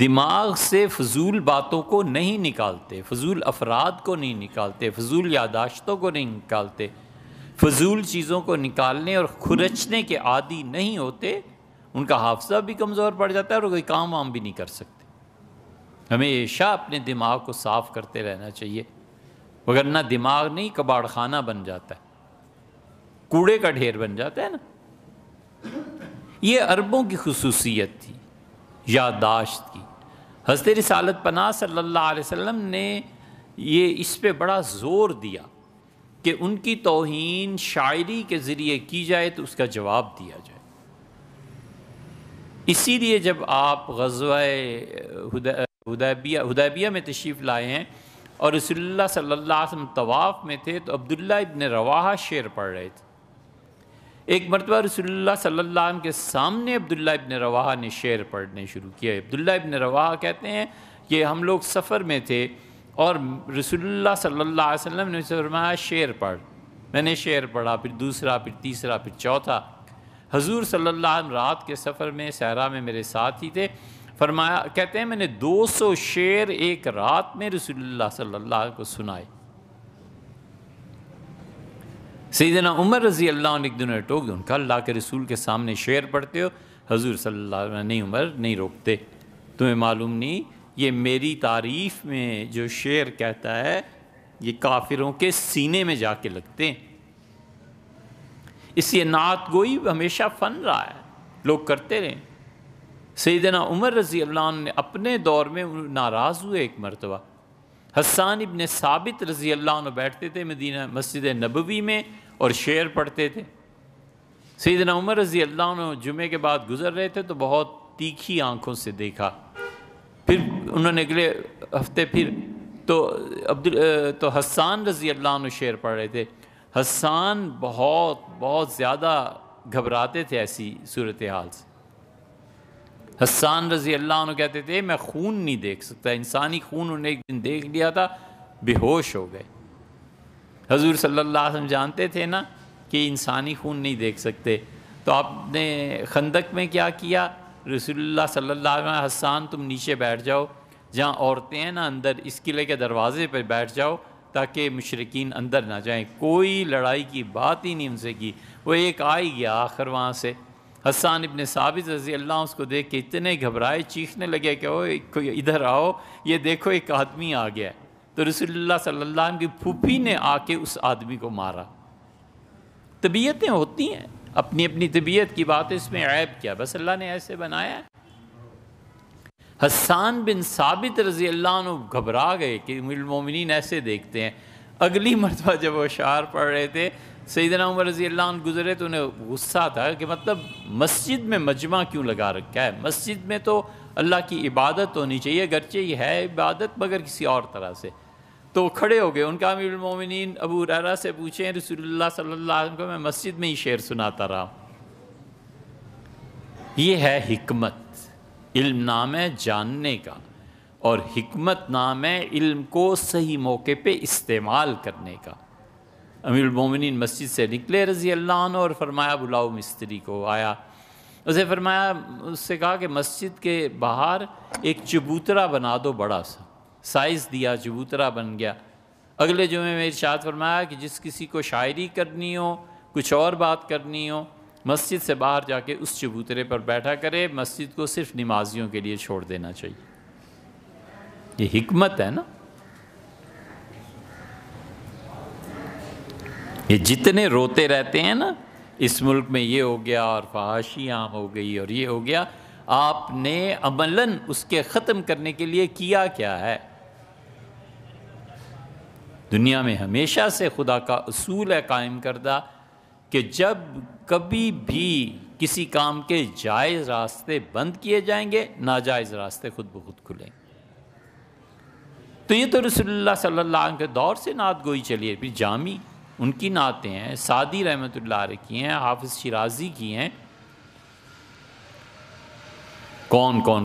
दिमाग से फजूल बातों को नहीं निकालते फजूल अफराद को नहीं निकालते फजूल यादाश्तों को नहीं निकालते फजूल चीज़ों को निकालने और खुरचने के आदि नहीं होते उनका हाफजा भी कमज़ोर पड़ जाता है और कोई काम वाम भी नहीं कर सकते हमेशा अपने दिमाग को साफ़ करते रहना चाहिए वगरना दिमाग नहीं कबाड़ खाना बन जाता है कूड़े का ढेर बन जाता है ना ये अरबों की खसूसियत थी यादाश्त की हजरत रसालत पना सल्ला वम ने ये इस पर बड़ा ज़ोर दिया कि उनकी तोहन शायरी के ज़रिए की जाए तो उसका जवाब दिया जाए इसीलिए जब आप गजवाबिया हुदैबिया में तशरीफ़ लाए हैं और रसोल्ला सल्ला वसम तवाफ़ में थे तो अब्दुल्ला इबन रवाहा शेर पढ़ रहे थे एक मरतबा रसोल्ला सल्लाम के सामने अब्दुल्ला इबन रवा ने शेर पढ़ने शुरू किया अब्दुल्ला इबन रवा कहते हैं कि हम लोग सफ़र में थे और रसोल्ला सल्ला वसम ने फरमाया शेर पढ़ मैंने शेर पढ़ा फिर दूसरा फिर तीसरा फिर चौथा हजूर सल्ला रात के सफ़र में सहरा में मेरे साथ ही थे फरमाया कहते हैं मैंने 200 शेर एक रात में रसोल्ला सल्ला को सुनाए सईदना उमर रजी अल्लाह एक दिन अटोक उनका अल्लाह के रसूल के सामने शेर पढ़ते हो हजूर सल्ला नहीं उमर नहीं रोकते तुम्हें मालूम नहीं ये मेरी तारीफ़ में जो शेर कहता है ये काफिरों के सीने में जाके लगते हैं इसलिए नात गोई हमेशा फ़न रहा है लोग करते रहे सईदना उमर रजी अल्लाह ने अपने दौर में नाराज़ हुए एक मरतबा हसान इबन साबित रज़ी अल्लाह बैठते थे मदीना मस्जिद नबवी में और शेर पढ़ते थे सईदन उमर रज़ी अल्लाह जुमे के बाद गुज़र रहे थे तो बहुत तीखी आँखों से देखा फिर उन्होंने अगले हफ्ते फिर तो अब्दुल तो हसान रज़ी अल्लाह शेर पढ़ रहे थे हसान बहुत बहुत ज़्यादा घबराते थे ऐसी सूरत हाल से हसान रजी अल्लाह कहते थे मैं खून नहीं देख सकता इंसानी खून उन्हें एक दिन देख लिया था बेहोश हो गए हजूर सल्ला जानते थे ना कि इंसानी खून नहीं देख सकते तो आपने खंदक में क्या किया रसोल्ला सल्ला हसान तुम नीचे बैठ जाओ जहाँ औरतें हैं ना अंदर इस किले के दरवाजे पर बैठ जाओ ताकि मशरकिन अंदर ना जाएं कोई लड़ाई की बात ही नहीं उनसे की वो एक आ ही गया आखिर वहाँ से हसान इबन साबित रजी अल्लाह उसको देख के इतने घबराए चीखने लगे कि ओ इधर आओ ये देखो एक आदमी आ गया तो रसोल्ला सल्ला की फूफी ने आके उस आदमी को मारा तबीयतें होती हैं अपनी अपनी तबीयत की बात है इसमें ऐब क्या बस अल्लाह ने ऐसे बनाया हसान बिन साबित रजी अल्लाह घबरा गए कि मोमिन ऐसे देखते हैं अगली मरतबा जब वो शार पढ़ रहे थे सईदना उमर रजी अल्लाह गुजरे तो उन्हें गुस्सा था कि मतलब मस्जिद में मजमा क्यों लगा रखा है मस्जिद में तो अल्लाह की इबादत होनी चाहिए अगरचे ये है इबादत मगर किसी और तरह से तो खड़े हो गए उनका अमीरमिन अबू ररा से पूछे रसोल्ला सल्लल्लाहु को मैं मस्जिद में ही शेर सुनाता रहा ये है हमत इल्म नाम है जानने का और हमत नाम है इल्म को सही मौके पे इस्तेमाल करने का अमीरमिन मस्जिद से निकले रजी अल्लाह और फरमाया बुलाओ मिस्त्री को आया उसे फरमाया उससे कहा कि मस्जिद के बाहर एक चबूतरा बना दो बड़ा सा साइज़ दिया चबूतरा बन गया अगले जुमे में इर्शाद फरमाया कि जिस किसी को शायरी करनी हो कुछ और बात करनी हो मस्जिद से बाहर जाके उस चबूतरे पर बैठा करे मस्जिद को सिर्फ नमाजियों के लिए छोड़ देना चाहिए ये हमत है ना ये जितने रोते रहते हैं ना इस मुल्क में ये हो गया और फहाशी आम हो गई और ये हो गया आपने अमलन उसके ख़त्म करने के लिए किया क्या है दुनिया में हमेशा से खुदा का असूल है कायम करदा कि जब कभी भी किसी काम के जायज़ रास्ते बंद किए जाएंगे नाजायज़ रास्ते खुद ब खुद खुलेंगे तो ये तो रसोल्ला सल्ला के दौर से नात गोई चली है फिर जामी उनकी नातें हैं सादी रहमत की हैं हाफिज़ शराजी की हैं कौन कौन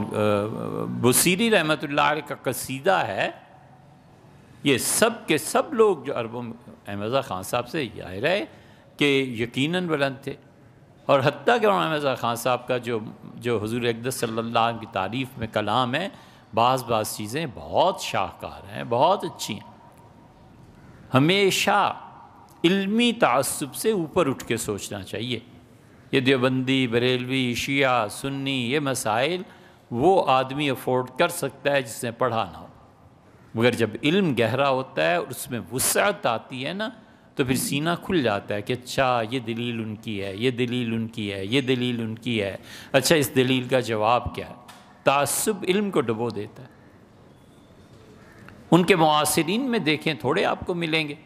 बसीरी रहमत का कसीदा है ये सब के सब लोग जो अरब अहमदा ख़ान साहब से जाहिर है कि यकीनन बुलंद थे और हती के अहमदा ख़ान साहब का जो जो हजूर अकदस सल्ला की तारीफ़ में कलाम है बाज़ बाज़ चीज़ें बहुत शाहकार हैं बहुत अच्छी हैं हमेशा इल्मी तसब से ऊपर उठ के सोचना चाहिए ये देवबंदी बरेलवी शिया सुन्नी ये मसाइल वो आदमी अफोर्ड कर सकता है जिसने पढ़ा ना हो मगर जब इल्म गहरा होता है और उसमें वसअत आती है ना तो फिर सीना खुल जाता है कि अच्छा ये दलील उनकी है ये दलील उनकी है ये दलील उनकी है अच्छा इस दलील का जवाब क्या है तसब इल्म को डुबो देता है उनके मुआसरीन में देखें थोड़े आपको मिलेंगे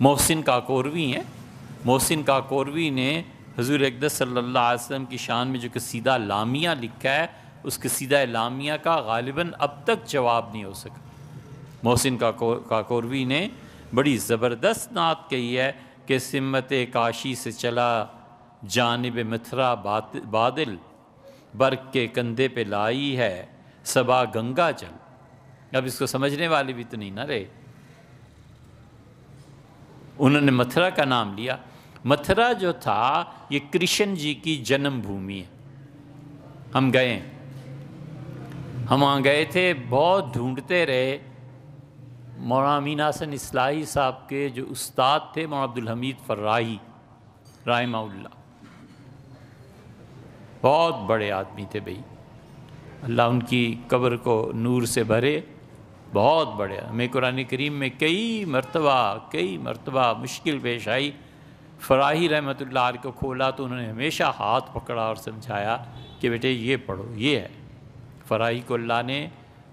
मोहसिन काकोरवी हैं मोहसिन काकोरवी ने हजूर अकदर सल्ला वसम की शान में जो कसीदा लामिया लिखा है उस कसीदा लामिया का गालिबा अब तक जवाब नहीं हो सका मोहसिन काको काकोरवी ने बड़ी ज़बरदस्त नात कही है कि सिमत काशी से चला जानब मथुरा बादल बर्क के कंधे पे लाई है सबा गंगा जल अब इसको समझने वाले भी तो नहीं ना रहे उन्होंने मथुरा का नाम लिया मथुरा जो था ये कृष्ण जी की जन्मभूमि है हम गए हम वहाँ गए थे बहुत ढूंढते रहे मौना अमीन हसन इसलाही साहब के जो उस्ताद थे मौना अब्दुल हमीद फर्राही रायमाउल्ला बहुत बड़े आदमी थे भाई अल्लाह उनकी कब्र को नूर से भरे बहुत बढ़िया हमें कुरान करीम में कई मरतबा कई मरतबा मुश्किल पेश आई फ़राही रहमत को खोला तो उन्होंने हमेशा हाथ पकड़ा और समझाया कि बेटे ये पढ़ो ये है फ़राही को अल्लाह ने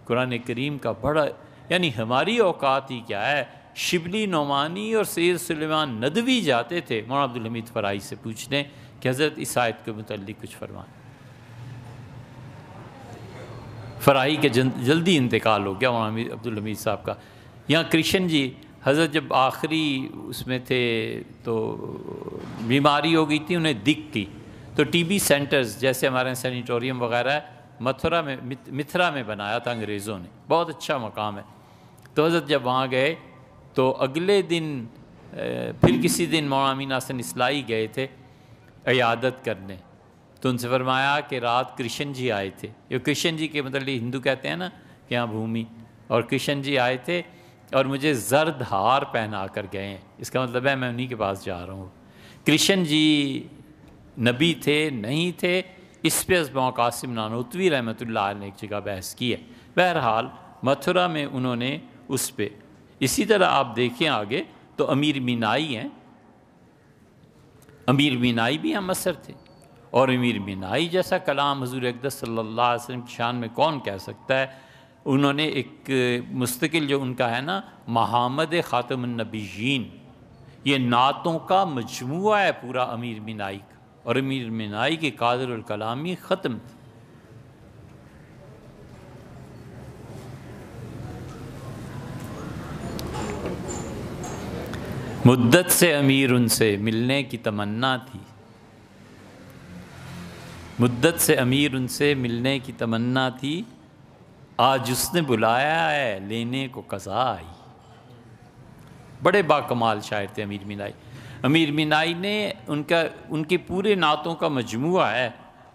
कुरान करीम का बड़ा यानी हमारी औकात ही क्या है शिबली नौमानी और सैद सलेमान नदवी जाते थे मौना अब्दुल हमीद फ़राही से पूछने कि हज़रत इस आयत के मतलब कुछ फरमाएँ फराही के जल्दी इंतकाल हो गया वहाँ अब्दुल हमीद साहब का यहाँ कृष्ण जी हज़रत जब आखिरी उसमें थे तो बीमारी हो गई थी उन्हें दिख की तो टीबी सेंटर्स जैसे हमारे यहाँ सैनिटोरियम वगैरह मथुरा में मिथुरा में बनाया था अंग्रेज़ों ने बहुत अच्छा मकाम है तो हज़रत जब वहाँ गए तो अगले दिन फिर किसी दिन मौलाना नासन इसलाई गए थे अयादत करने तो उनसे फरमाया कि रात कृष्ण जी आए थे ये कृष्ण जी के मतलब हिंदू कहते हैं ना कि यहाँ भूमि और कृष्ण जी आए थे और मुझे जर्द हार पहना कर गए हैं इसका मतलब है मैं उन्हीं के पास जा रहा हूँ कृष्ण जी नबी थे नहीं थे इस पर असमा कासिम नानोतवी रहमत ने एक जगह बहस की है बहरहाल मथुरा में उन्होंने उस पर इसी तरह आप देखें आगे तो अमीर मीनाई हैं अमीर मीनाई भी हम असर थे और अमीर मीनाई जैसा कलाम हजूर अकदस सल्ला वसम की शान में कौन कह सकता है उन्होंने एक मुस्तकिल जो उनका है ना महामद ख़ातमनबीन ये नातों का मजमू है पूरा अमीर मिनाई का और अमीर मिनाई के कादरकलामी ख़त्म थी मुद्दत से अमीर उनसे मिलने की तमन्ना थी मुद्दत से अमीर उनसे मिलने की तमन्ना थी आज उसने बुलाया है लेने को कज़ा आई बड़े बाकमाल शायर थे अमीर मीनाई अमीर मीनाई ने उनका उनके पूरे नातों का मजमू है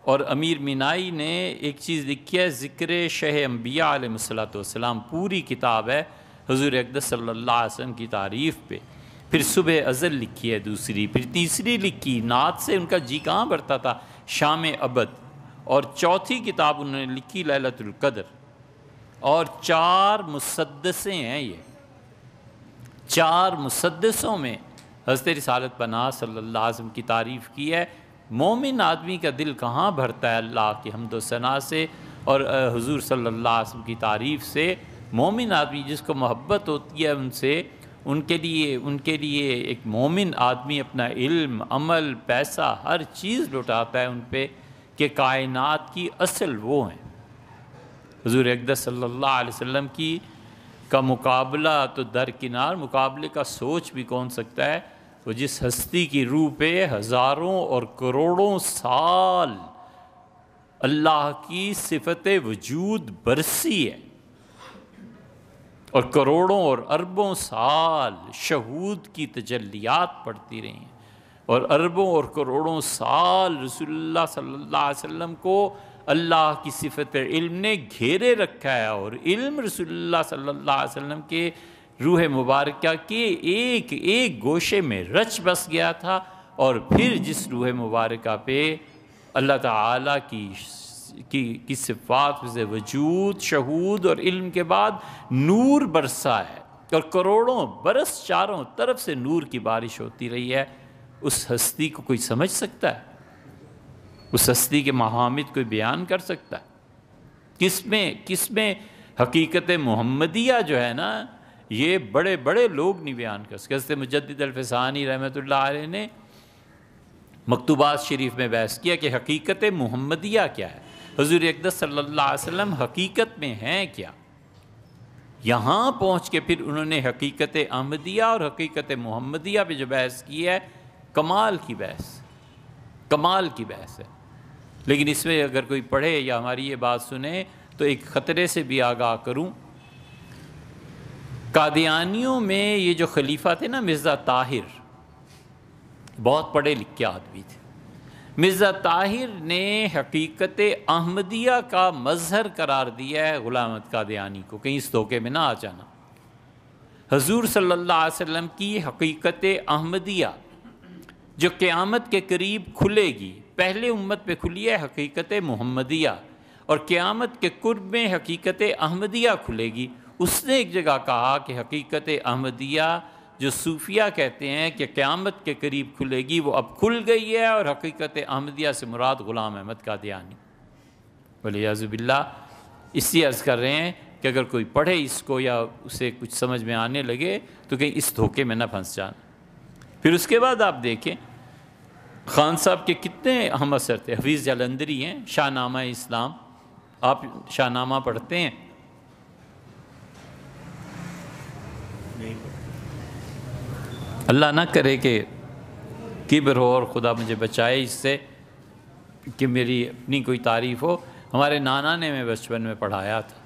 और अमीर मीनाई ने एक चीज़ लिखी है ज़िक्र शह अम्बिया आलमसलाम पूरी किताब है हजूर अकदस सल्ला की तारीफ़ पे फिर सुबह अज़ल लिखी है दूसरी फिर तीसरी लिखी नात से उनका जी कहाँ बढ़ता था शाम अबद और चौथी किताब उन्होंने लिखी ललतुल्कदर और चार मुसदसें हैं ये चार मुसदसों में हजरत रसालत पनाह सल्लाजम की तारीफ़ की है मोमिन आदमी का दिल कहाँ भरता है अल्लाह के हमदोसना से और हजूर सल्ला की तारीफ़ से मोमिन आदमी जिसको मोहब्बत होती है उनसे उनके लिए उनके लिए एक मोमिन आदमी अपना इल्म अमल पैसा हर चीज़ लुटाता है उन पर कि कायनात की असल वो हैं हजूर अकदर सल्ला वम की का मुकाबला तो दरकिनार मुकाबले का सोच भी कौन सकता है वो जिस हस्ती की रूह पे हज़ारों और करोड़ों साल अल्लाह की सिफत वजूद बरसी है और करोड़ों और अरबों साल शहूद की तजलियात पड़ती रही हैं और अरबों और करोड़ों साल रसुल्ला सल्लल्लाहु अलैहि वसल्लम को अल्लाह की सिफत इल्म ने घेरे रखा है और इल्म रसुल्ला सल्लल्लाहु अलैहि वसल्लम के रूह मुबारक के एक एक गोशे में रच बस गया था और फिर जिस रूह मुबारक पे अल्लाह ताला की की की सिफात से वजूद शहूद और इल्म के बाद नूर बरसा है और करोड़ों बरस चारों तरफ से नूर की बारिश होती रही है उस हस्ती को कोई समझ सकता है उस हस्ती के महामिद कोई बयान कर सकता है किस में किस में हकीकत मोहम्मदिया जो है ना ये बड़े बड़े लोग नहीं बयान कर सकते हस्ते मुजद अलफसानी रहमत ने मकतूबा शरीफ में बहस किया कि हकीकत मोहम्मदिया क्या है हजूर अकदस सल्ला हकीकत में हैं क्या यहाँ पहुँच के फिर उन्होंने हकीकत अहमदिया और हकीकत मोहम्मदिया पे जो बहस की है कमाल की बहस कमाल की बहस है लेकिन इसमें अगर कोई पढ़े या हमारी ये बात सुने तो एक ख़तरे से भी आगाह करूँ कादियानियों में ये जो खलीफा थे ना मिर्ज़ा ताहिर बहुत पढ़े लिखे आदमी थे मिर्ज़ा ताहिर ने हकीकत अहमदिया का मजहर करार दिया है गुलामत का दयानी को कहीं इस धोखे में ना आ जाना हजूर सल्ला वसम की हकीकत अहमदिया जो क़्यामत के करीब खुलेगी पहले उम्मत पे खुली है हकीकत मोहम्मदिया और क़्यामत के कुर्ब में हकीकत अहमदिया खुलेगी उसने एक जगह कहा कि हकीकत अहमदिया जो सूफिया कहते हैं कि क़्यामत के करीब खुलेगी वो अब खुल गई है और हकीकत अहमदिया से मुराद ग़ुलाम अहमद कादियानी बोले याजुबिल्ला इसी अर्ज़ कर रहे हैं कि अगर कोई पढ़े इसको या उसे कुछ समझ में आने लगे तो कहीं इस धोखे में ना फंस जाना फिर उसके बाद आप देखें खान साहब के कितने हम असर थे हफीज़ जलंदरी हैं शाहनामा इस्लाम आप शाहनामा पढ़ते हैं अल्लाह ना करे कि किबर हो और खुदा मुझे बचाए इससे कि मेरी अपनी कोई तारीफ़ हो हमारे नाना ने मैं बचपन में पढ़ाया था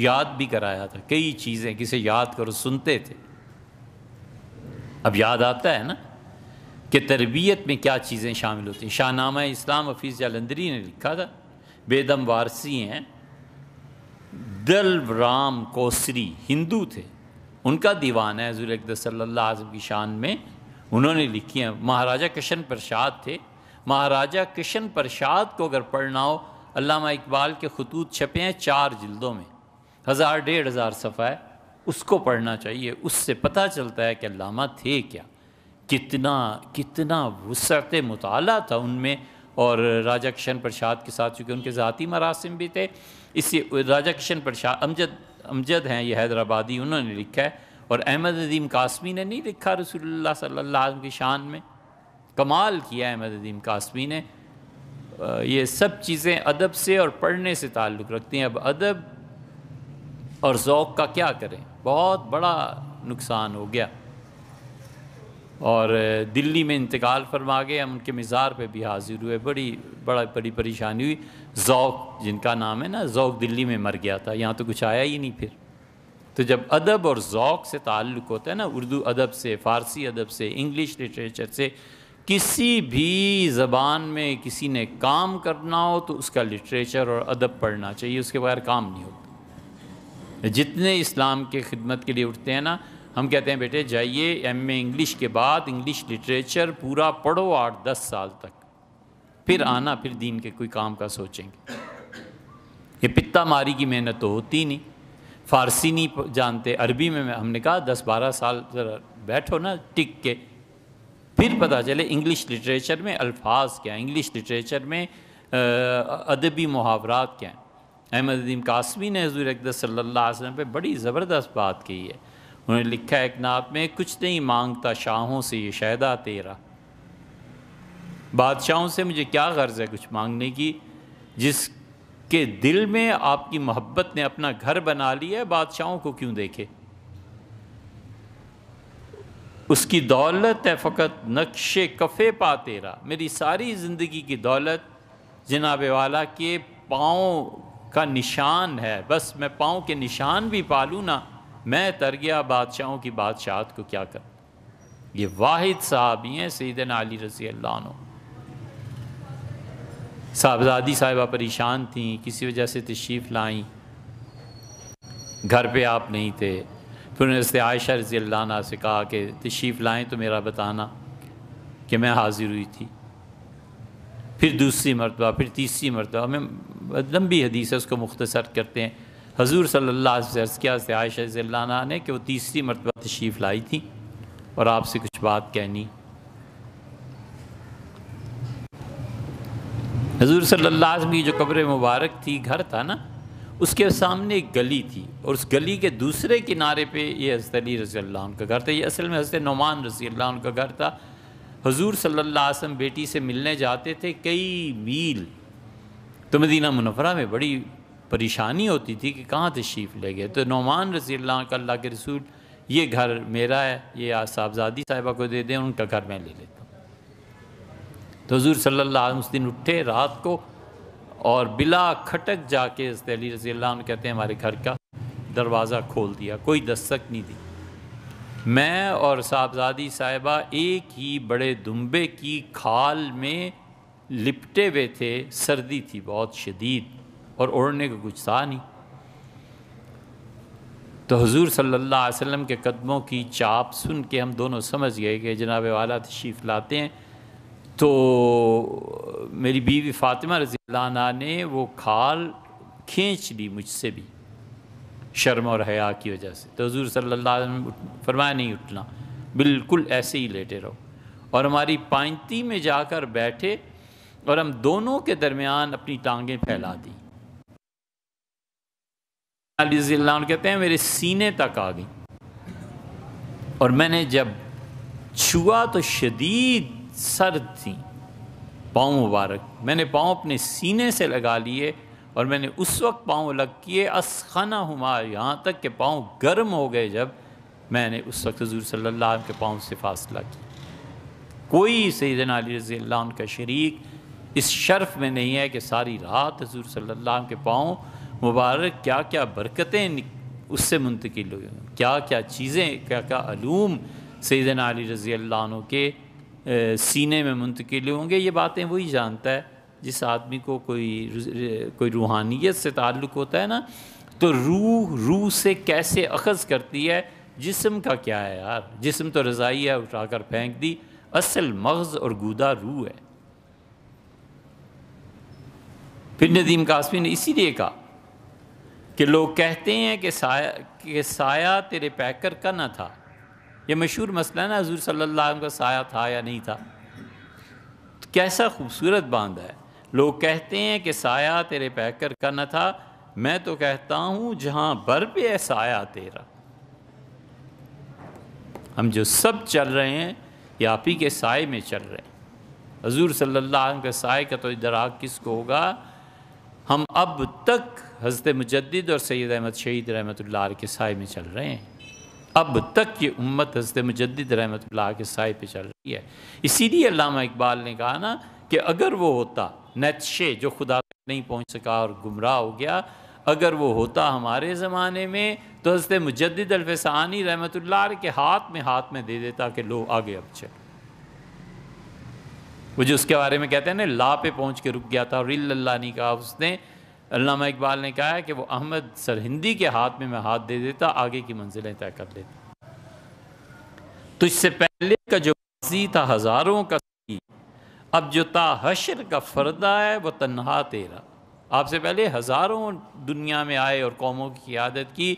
याद भी कराया था कई चीज़ें किसे याद करो सुनते थे अब याद आता है ना कि तरबियत में क्या चीज़ें शामिल होती हैं शाहनामा इस्लाम हफीज़ जालंदरी ने लिखा था बेदम वारसी हैं दल राम कोसरी हिंदू थे उनका दीवान है हजूर अकद सल्ला की शान में उन्होंने लिखी है महाराजा कृष्ण प्रसाद थे महाराजा कृष्ण प्रसाद को अगर पढ़ना हो अलामा इकबाल के खतूत छपे हैं चार जल्दों में हज़ार डेढ़ हज़ार सफ़ा है उसको पढ़ना चाहिए उससे पता चलता है कि अलामा थे क्या कितना कितना वसरत मताल था उनमें और राजा किशन प्रसाद के साथ चूँकि उनके ज़ाती मरासम भी थे इसी राजा किशन प्रसाद अमजद अमजद हैं ये हैदराबादी उन्होंने लिखा है और अहमद अदीम कासमी ने नहीं लिखा रसूलुल्लाह सल्लल्लाहु अलैहि की शान में कमाल किया अहमद अदीम कासमी ने ये सब चीज़ें अदब से और पढ़ने से ताल्लुक़ रखती हैं अब अदब और ओक़ का क्या करें बहुत बड़ा नुकसान हो गया और दिल्ली में इंतकाल फरमा गए हम उनके मज़ार पे भी हाजिर हुए बड़ी बड़ा बड़ी परेशानी हुई ओक जिनका नाम है ना ओक दिल्ली में मर गया था यहाँ तो कुछ आया ही नहीं फिर तो जब अदब और ओक से ताल्लुक़ होता है ना उर्दू अदब से फ़ारसी अदब से इंग्लिश लिटरेचर से किसी भी ज़बान में किसी ने काम करना हो तो उसका लिटरेचर और अदब पढ़ना चाहिए उसके बगैर काम नहीं होता जितने इस्लाम के खिदमत के लिए उठते हैं ना हम कहते हैं बेटे जाइए एम ए इंग्लिश के बाद इंग्लिश लिटरेचर पूरा पढ़ो आठ दस साल तक फिर आना फिर दीन के कोई काम का सोचेंगे ये पिता मारी की मेहनत तो होती नहीं फारसी नहीं जानते अरबी में हमने कहा दस बारह साल ज़रा बैठो ना टिक के फिर पता चले इंग्लिश लिटरेचर में अल्फाज क्या है इंग्लिश लिटरेचर में अदबी मुहावरात क्या हैं अहमद कासमी ने हजूर अकदर सल्ला वसम पर बड़ी ज़बरदस्त बात की है उन्होंने लिखा है एक नात में कुछ नहीं मांगता शाहों से ये शहदा तेरा बादशाहों से मुझे क्या गर्ज है कुछ मांगने की जिसके दिल में आपकी मोहब्बत ने अपना घर बना लिया है बादशाहों को क्यों देखे उसकी दौलत है फ़कत नक्श कफ़े पा तेरा मेरी सारी ज़िंदगी की दौलत जनाब वाला के पाँव का निशान है बस मैं पाँव के निशान भी पालू ना मैं तर गया बादशाहों की बादशाहत को क्या कर ये वाहिद साहबी हैं सैदन अली रसी अल्लाह साहबजादी साहिबा परेशान थी किसी वजह से तशरीफ़ लाई घर पे आप नहीं थे फिर उन्होंने आयशा रजी अल्लाह से कहा कि तशरीफ़ लाएँ तो मेरा बताना कि मैं हाजिर हुई थी फिर दूसरी मरतबा फिर तीसरी मरतबा हमें लंबी हदीस है उसको मुख्तसर करते हैं हजूर सल्ला अर्ज़िया से आयशा ने कि वो तीसरी मरतबा तशीफ लाई थी और आपसे कुछ बात कहनी हजूर सल्ला की जो कब्र मुबारक थी घर था ना उसके सामने एक गली थी और उस गली के दूसरे किनारे पे ये हजरत अली रसी का घर था ये असल में हजरत नुमान रसी का घर था हजूर सल्ला बेटी से मिलने जाते थे कई मील तो मदीना मुनवरा में बड़ी परेशानी होती थी कि कहाँ तशरीफ़ ले गए तो नौमान रसी अल्लाह के रसूल ये घर मेरा है ये आज साहबजादी साहिबा को दे दें उनका घर मैं ले लेता हूँ तो हजूर सल्ला उस दिन उठे रात को और बिला खटक जाके हजरत अली रजी कहते हैं हमारे घर का दरवाज़ा खोल दिया कोई दस्तक नहीं दी मैं और साहबजादी साहिबा एक ही बड़े दुम्बे की खाल में लिपटे हुए थे सर्दी थी बहुत शदीद और ओढ़ने का कुछ था नहीं तो हजूर सल्ला वसम के कदमों की चाप सुन के हम दोनों समझ गए कि जनाब वाला तशीफ़ लाते हैं तो मेरी बीवी फ़ातिमा रजीलाना ने वो खाल खींच ली मुझसे भी शर्म और हया की वजह से तो हजूर सल्ला फरमाया नहीं उठना बिल्कुल ऐसे ही लेटे रहो और हमारी पाइंती में जाकर बैठे और हम दोनों के दरमियान अपनी टांगें फैला दी अलीज़ान कहते हैं मेरे सीने तक आ गई और मैंने जब छुआ तो शदीद सर्द थी पाँव मुबारक मैंने पाँव अपने सीने से लगा लिए और मैंने उस वक्त पाँव अलग किए असखाना हुमा यहाँ तक के पाँव गर्म हो गए जब मैंने उस वक्त हजूर सल्ला के पाँव से फासला किया कोई सैदन अली रज़ी का शरीक इस शर्फ में नहीं है कि सारी रात हजूर सल्ला के पाँव मुबारक क्या क्या बरकतें उससे मुंतकिल हुई क्या क्या चीज़ें क्या क्या आलूम सैदन अली रज़ी अल्लाह के सीने में मुंतकिल होंगे ये बातें वही जानता है जिस आदमी को कोई कोई रूहानियत से ताल्लुक़ होता है ना तो रूह रूह से कैसे अखज़ करती है जिसम का क्या है यार जिसम तो रज़ाई है उठाकर फेंक दी असल मगज़ और गुदा रूह है फिर नदीम कासमी ने इसीलिए कहा कि लोग कहते हैं कि साया कि साया तेरे पैकर का ना था यह मशहूर मसला ना हजूर सल्ला का साया था या नहीं था तो कैसा खूबसूरत बांध है लोग कहते हैं कि साया तेरे पैकर का ना था मैं तो कहता हूँ जहाँ बर पे है साया तेरा हम जो सब चल रहे हैं ये आप ही के साय में चल रहे हैं हजूर सल्ला के साय का तो इधर किसको होगा हम अब तक हज़रत मुजद और सैद अहमद शहीद रहमत के साय में चल रहे हैं अब तक ये उम्मत हज़रत मुजद रहमत के साय पे चल रही है इसीलिए अलामा इकबाल ने कहा ना कि अगर वो होता नतशे जो खुदा तक नहीं पहुँच सका और गुमराह हो गया अगर वो होता हमारे ज़माने में तो हज़रत मुजद अलफ़ानी रहमत के हाथ में हाथ में दे देता कि लो आगे अब चल वो जो उसके बारे में कहते हैं ना ला पे पहुंच के रुक गया था और नहीं कहा उसने अल्लामा इकबाल ने कहा है कि वो अहमद सरहिंदी के हाथ में मैं हाथ दे देता आगे की मंजिलें तय कर लेता तो इससे पहले का जो माजी था हज़ारों का अब जो ताहशर का फरदा है वह तन्हा तेरा आपसे पहले हज़ारों दुनिया में आए और कौमों की क्यादत की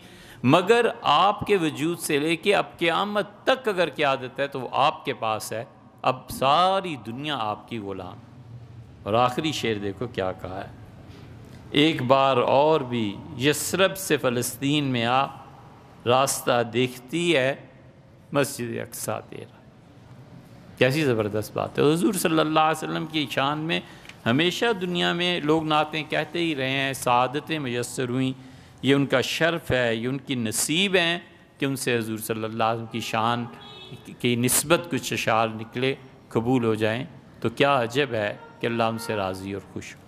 मगर आपके वजूद से लेके अब क़्यामत तक अगर क्यादत है तो वो आपके पास है अब सारी दुनिया आपकी ग़ुलाम और आखिरी शेर देखो क्या कहा है एक बार और भी यसरब से फ़लस्तीन में आ रास्ता देखती है मस्जिद अक्सा तेरा कैसी ज़बरदस्त बात है हजूर सल्ला वसम की शान में हमेशा दुनिया में लोग नातें कहते ही रहे हैं सदतें मैसर हुई ये उनका शर्फ़ है ये उनकी नसीब हैं कि उनसे हजूर सल्ला की शान की नस्बत कुछ अशार निकले कबूल हो जाएँ तो क्या अजब है कि अल्लाह उनसे राज़ी और खुश हो